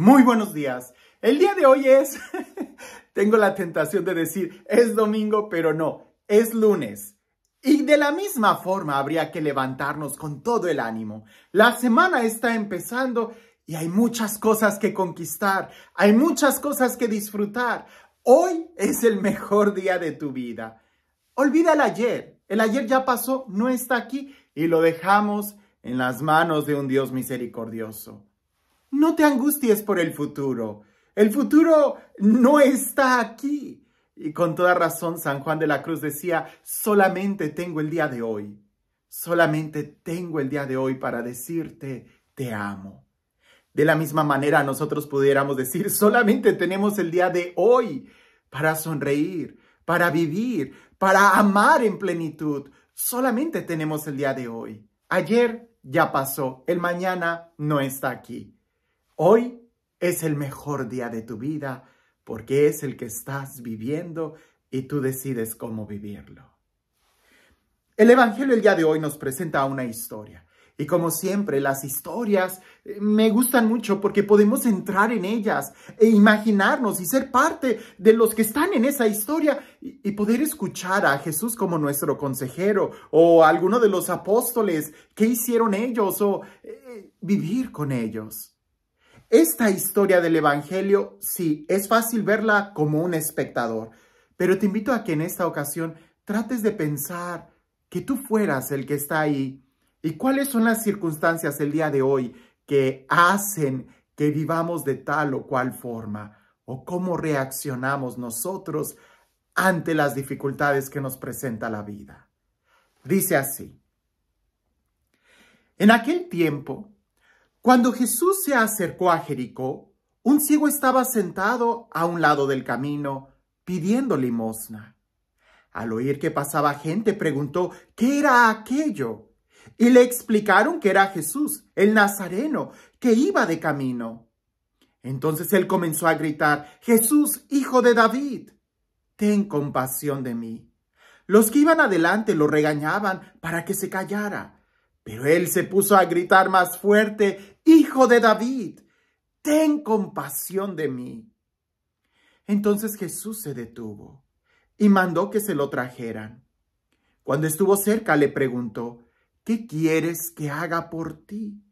Muy buenos días. El día de hoy es, tengo la tentación de decir, es domingo, pero no, es lunes. Y de la misma forma habría que levantarnos con todo el ánimo. La semana está empezando y hay muchas cosas que conquistar, hay muchas cosas que disfrutar. Hoy es el mejor día de tu vida. Olvida el ayer. El ayer ya pasó, no está aquí y lo dejamos en las manos de un Dios misericordioso. No te angusties por el futuro. El futuro no está aquí. Y con toda razón, San Juan de la Cruz decía, solamente tengo el día de hoy. Solamente tengo el día de hoy para decirte, te amo. De la misma manera, nosotros pudiéramos decir, solamente tenemos el día de hoy para sonreír, para vivir, para amar en plenitud. Solamente tenemos el día de hoy. Ayer ya pasó, el mañana no está aquí. Hoy es el mejor día de tu vida porque es el que estás viviendo y tú decides cómo vivirlo. El Evangelio el día de hoy nos presenta una historia. Y como siempre, las historias eh, me gustan mucho porque podemos entrar en ellas e imaginarnos y ser parte de los que están en esa historia y, poder escuchar a Jesús como nuestro consejero o alguno de los apóstoles, qué hicieron ellos o eh, vivir con ellos. Esta historia del Evangelio, sí, es fácil verla como un espectador, pero te invito a que en esta ocasión trates de pensar que tú fueras el que está ahí y cuáles son las circunstancias el día de hoy que hacen que vivamos de tal o cual forma o cómo reaccionamos nosotros ante las dificultades que nos presenta la vida. Dice así, en aquel tiempo cuando Jesús se acercó a Jericó, un ciego estaba sentado a un lado del camino pidiendo limosna. Al oír que pasaba gente, preguntó, ¿qué era aquello? Y le explicaron que era Jesús, el Nazareno, que iba de camino. Entonces él comenzó a gritar, Jesús, hijo de David, ten compasión de mí. Los que iban adelante lo regañaban para que se callara, pero él se puso a gritar más fuerte Hijo de David, ten compasión de mí. Entonces Jesús se detuvo y mandó que se lo trajeran. Cuando estuvo cerca le preguntó, ¿qué quieres que haga por ti?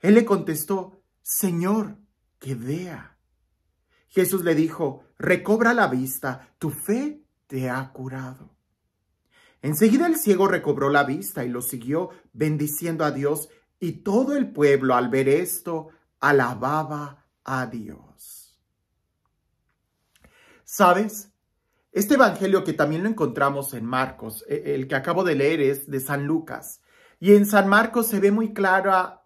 Él le contestó, Señor, que vea. Jesús le dijo, recobra la vista, tu fe te ha curado. Enseguida el ciego recobró la vista y lo siguió bendiciendo a Dios y todo el pueblo al ver esto alababa a Dios. ¿Sabes? Este evangelio que también lo encontramos en Marcos, e, el que acabo de leer es de San Lucas. Y en San Marcos se ve muy claro,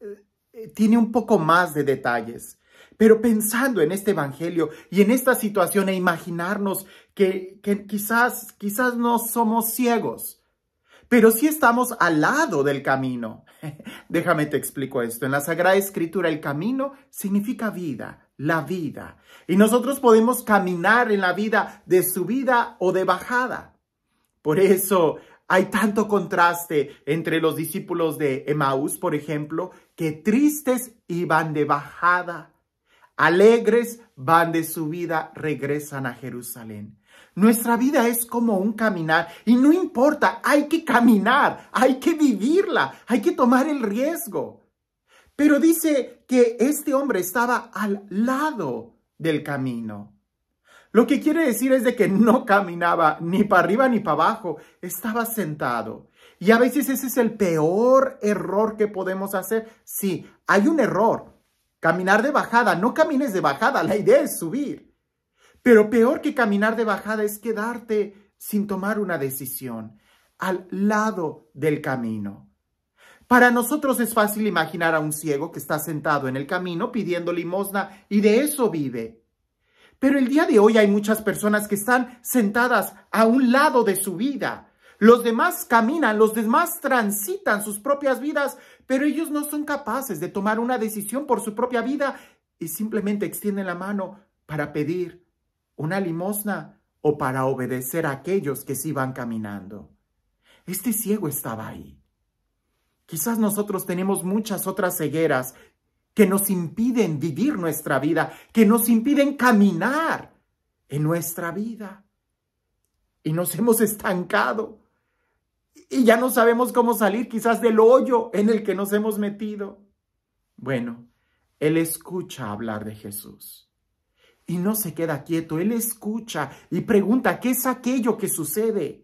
eh, eh, tiene un poco más de detalles. Pero pensando en este evangelio y en esta situación e imaginarnos que, quizás, quizás no somos ciegos, pero sí estamos al lado del camino. Déjame te explico esto. En la Sagrada Escritura el camino significa vida, la vida. Y nosotros podemos caminar en la vida de subida o de bajada. Por eso hay tanto contraste entre los discípulos de Emaús, por ejemplo, que tristes iban de bajada, alegres van de subida, regresan a Jerusalén. Nuestra vida es como un caminar y no importa, hay que caminar, hay que vivirla, hay que tomar el riesgo. Pero dice que este hombre estaba al lado del camino. Lo que quiere decir es de que no caminaba ni para arriba ni para abajo, estaba sentado. Y a veces ese es el peor error que podemos hacer. Sí, hay un error. Caminar de bajada, no camines de bajada, la idea es subir. Pero peor que caminar de bajada es quedarte sin tomar una decisión, al lado del camino. Para nosotros es fácil imaginar a un ciego que está sentado en el camino pidiendo limosna y de eso vive. Pero el día de hoy hay muchas personas que están sentadas a un lado de su vida. Los demás caminan, los demás transitan sus propias vidas, pero ellos no son capaces de tomar una decisión por su propia vida y simplemente extienden la mano para pedir una limosna o para obedecer a aquellos que sí van caminando. Este ciego estaba ahí. Quizás nosotros tenemos muchas otras cegueras que nos impiden vivir nuestra vida, que nos impiden caminar en nuestra vida. Y nos hemos estancado y ya no sabemos cómo salir quizás del hoyo en el que nos hemos metido. Bueno, él escucha hablar de Jesús y no se queda quieto, él escucha y pregunta, ¿qué es aquello que sucede?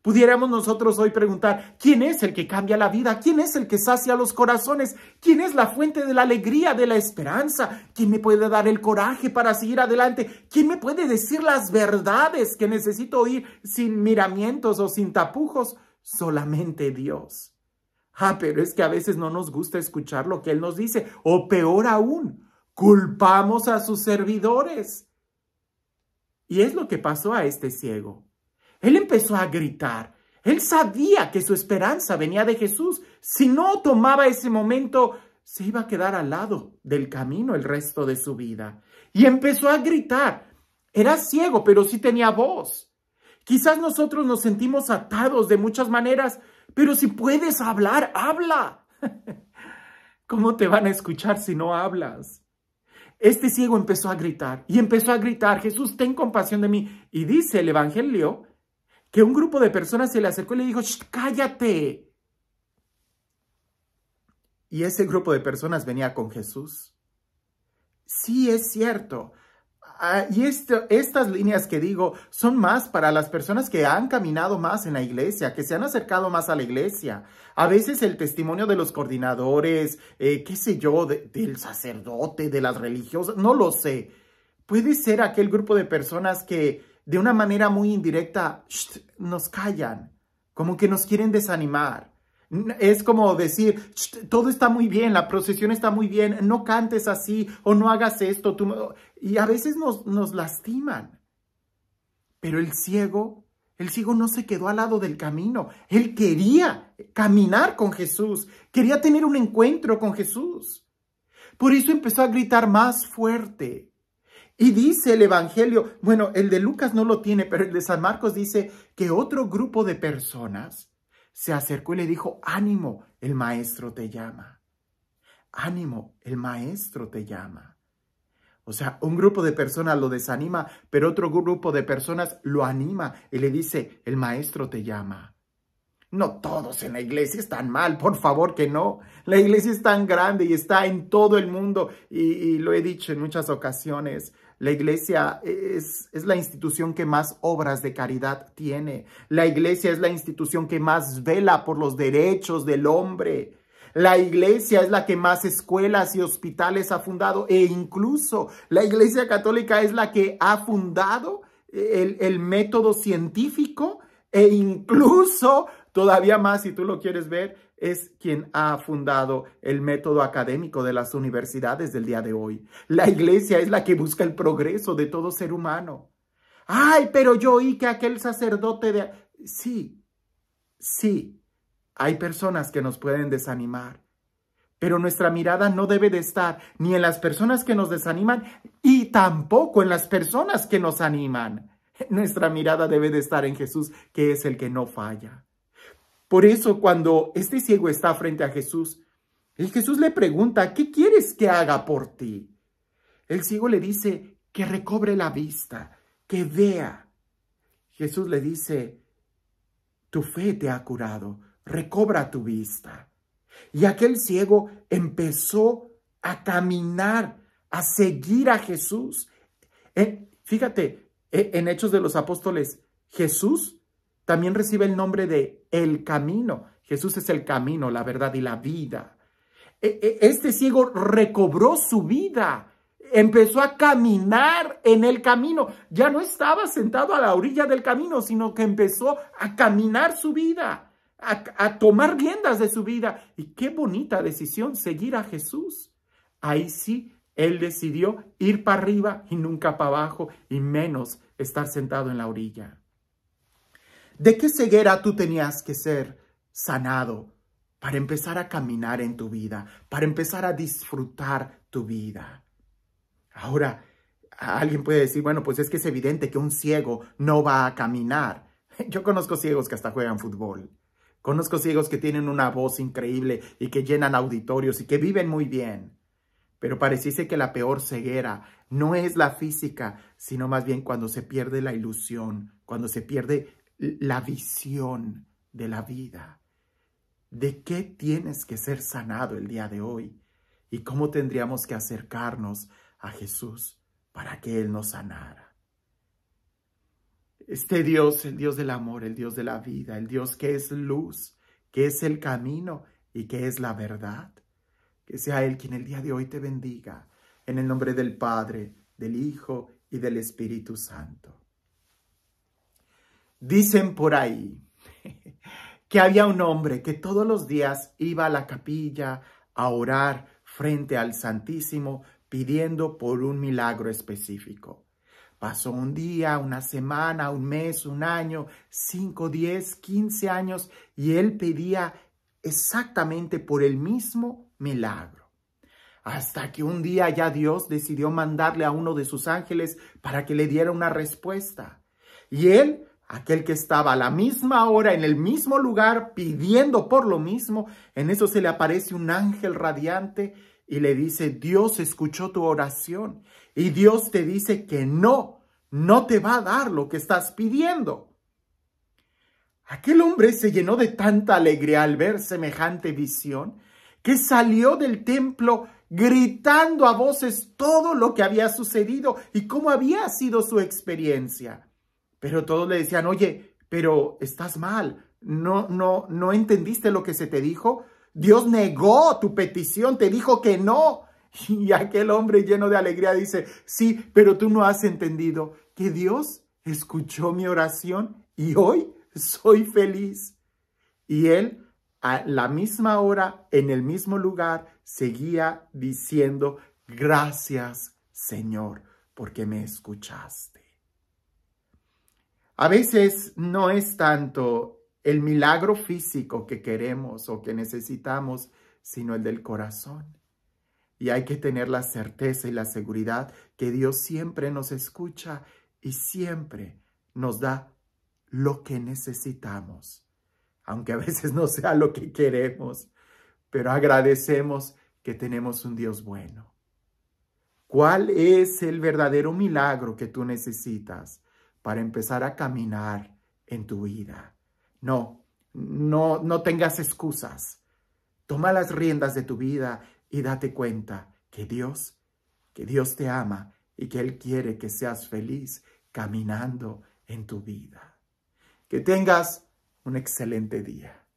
Pudiéramos nosotros hoy preguntar, ¿quién es el que cambia la vida? ¿Quién es el que sacia los corazones? ¿Quién es la fuente de la alegría, de la esperanza? ¿Quién me puede dar el coraje para seguir adelante? ¿Quién me puede decir las verdades que necesito oír sin miramientos o sin tapujos? Solamente Dios. Ah, pero es que a veces no nos gusta escuchar lo que Él nos dice, o peor aún, culpamos a sus servidores. Y es lo que pasó a este ciego. Él empezó a gritar. Él sabía que su esperanza venía de Jesús. Si no tomaba ese momento, se iba a quedar al lado del camino el resto de su vida. Y empezó a gritar. Era ciego, pero sí tenía voz. Quizás nosotros nos sentimos atados de muchas maneras, pero si puedes hablar, habla. ¿Cómo te van a escuchar si no hablas? Este ciego empezó a gritar y empezó a gritar, Jesús, ten compasión de mí. Y dice el Evangelio que un grupo de personas se le acercó y le dijo, cállate. Y ese grupo de personas venía con Jesús. Sí, es cierto. Ah, y estas líneas que digo son más para las personas que han caminado más en la iglesia, que se han acercado más a la iglesia. A veces el testimonio de los coordinadores, eh, qué sé yo, del sacerdote, de las religiosas, no lo sé. Puede ser aquel grupo de personas que de una manera muy indirecta nos callan, como que nos quieren desanimar. Es como decir, todo está muy bien, la procesión está muy bien, no cantes así o no hagas esto. Tú... Y a veces nos, nos lastiman. Pero el ciego, el ciego no se quedó al lado del camino. Él quería caminar con Jesús, quería tener un encuentro con Jesús. Por eso empezó a gritar más fuerte. Y dice el Evangelio, bueno, el de Lucas no lo tiene, pero el de San Marcos dice que otro grupo de personas se acercó y le dijo, ánimo, el maestro te llama. Ánimo, el maestro te llama. O sea, un grupo de personas lo desanima, pero otro grupo de personas lo anima y le dice, el maestro te llama. No todos en la iglesia están mal, por favor que no. La iglesia es tan grande y está en todo el mundo y, lo he dicho en muchas ocasiones. La iglesia es, la institución que más obras de caridad tiene. La iglesia es la institución que más vela por los derechos del hombre. La iglesia es la que más escuelas y hospitales ha fundado e incluso la iglesia católica es la que ha fundado el, el método científico e incluso Todavía más, si tú lo quieres ver, es quien ha fundado el método académico de las universidades del día de hoy. La iglesia es la que busca el progreso de todo ser humano. Ay, pero yo oí que aquel sacerdote de... Sí, sí, hay personas que nos pueden desanimar, pero nuestra mirada no debe de estar ni en las personas que nos desaniman y tampoco en las personas que nos animan. Nuestra mirada debe de estar en Jesús, que es el que no falla. Por eso cuando este ciego está frente a Jesús, el Jesús le pregunta, ¿qué quieres que haga por ti? El ciego le dice, que recobre la vista, que vea. Jesús le dice, tu fe te ha curado, recobra tu vista. Y aquel ciego empezó a caminar, a seguir a Jesús. Eh, fíjate, eh, en Hechos de los Apóstoles, Jesús también recibe el nombre de el camino. Jesús es el camino, la verdad y la vida. E, e, este ciego recobró su vida, empezó a caminar en el camino. Ya no estaba sentado a la orilla del camino, sino que empezó a caminar su vida, a, tomar riendas de su vida. Y qué bonita decisión seguir a Jesús. Ahí sí, él decidió ir para arriba y nunca para abajo, y menos estar sentado en la orilla. ¿De qué ceguera tú tenías que ser sanado para empezar a caminar en tu vida, para empezar a disfrutar tu vida? Ahora, alguien puede decir, bueno, pues es que es evidente que un ciego no va a caminar. Yo conozco ciegos que hasta juegan fútbol. Conozco ciegos que tienen una voz increíble y que llenan auditorios y que viven muy bien. Pero pareciese que la peor ceguera no es la física, sino más bien cuando se pierde la ilusión, cuando se pierde la visión de la vida, de qué tienes que ser sanado el día de hoy y cómo tendríamos que acercarnos a Jesús para que Él nos sanara. Este Dios, el Dios del amor, el Dios de la vida, el Dios que es luz, que es el camino y que es la verdad. Que sea Él quien el día de hoy te bendiga, en el nombre del Padre, del Hijo y del Espíritu Santo. Dicen por ahí que había un hombre que todos los días iba a la capilla a orar frente al Santísimo pidiendo por un milagro específico. Pasó un día, una semana, un mes, un año, cinco, diez, quince años y él pedía exactamente por el mismo milagro. Hasta que un día ya Dios decidió mandarle a uno de sus ángeles para que le diera una respuesta. Y él aquel que estaba a la misma hora en el mismo lugar pidiendo por lo mismo, en eso se le aparece un ángel radiante y le dice, Dios escuchó tu oración y Dios te dice que no, no te va a dar lo que estás pidiendo. Aquel hombre se llenó de tanta alegría al ver semejante visión que salió del templo gritando a voces todo lo que había sucedido y cómo había sido su experiencia. Pero todos le decían, oye, pero estás mal, no, no, no entendiste lo que se te dijo. Dios negó tu petición, te dijo que no. Y aquel hombre lleno de alegría dice, sí, pero tú no has entendido que Dios escuchó mi oración y hoy soy feliz. Y él a la misma hora, en el mismo lugar, seguía diciendo, gracias Señor, porque me escuchaste. A veces no es tanto el milagro físico que queremos o que necesitamos, sino el del corazón. Y hay que tener la certeza y la seguridad que Dios siempre nos escucha y siempre nos da lo que necesitamos, aunque a veces no sea lo que queremos, pero agradecemos que tenemos un Dios bueno. ¿Cuál es el verdadero milagro que tú necesitas? para empezar a caminar en tu vida. No, no, no tengas excusas. Toma las riendas de tu vida y date cuenta que Dios, que Dios te ama y que Él quiere que seas feliz caminando en tu vida. Que tengas un excelente día.